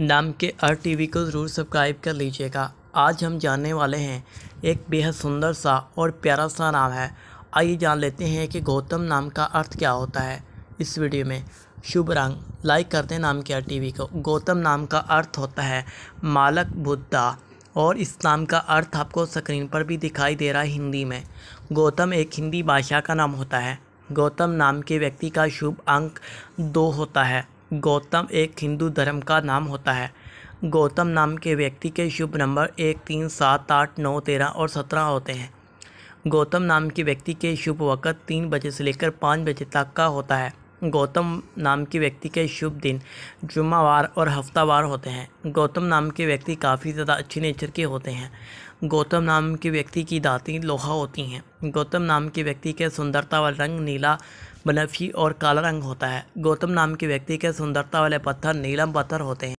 नाम के R T को ज़रूर सब्सक्राइब कर लीजिएगा आज हम जानने वाले हैं एक बेहद सुंदर सा और प्यारा सा नाम है आइए जान लेते हैं कि गौतम नाम का अर्थ क्या होता है इस वीडियो में शुभ रंग लाइक करते हैं नाम के आर टी को गौतम नाम का अर्थ होता है मालक बुद्धा और इस नाम का अर्थ आपको स्क्रीन पर भी दिखाई दे रहा है हिंदी में गौतम एक हिंदी भाषा का नाम होता है गौतम नाम के व्यक्ति का शुभ अंक दो होता है गौतम एक हिंदू धर्म का नाम होता है गौतम नाम के व्यक्ति के शुभ नंबर एक तीन सात आठ नौ तेरह और सत्रह होते हैं गौतम नाम के व्यक्ति के शुभ वक़्त तीन बजे से लेकर पाँच बजे तक का होता है गौतम नाम के व्यक्ति के शुभ दिन जुम्मावार और हफ्तावार होते हैं गौतम नाम के व्यक्ति काफ़ी ज़्यादा अच्छे नेचर के होते हैं गौतम नाम के व्यक्ति की दाँतें लोहा होती हैं गौतम नाम के व्यक्ति के सुंदरता व रंग नीला बनफी और काला रंग होता है गौतम नाम के व्यक्ति के सुंदरता वाले पत्थर नीलम पत्थर होते हैं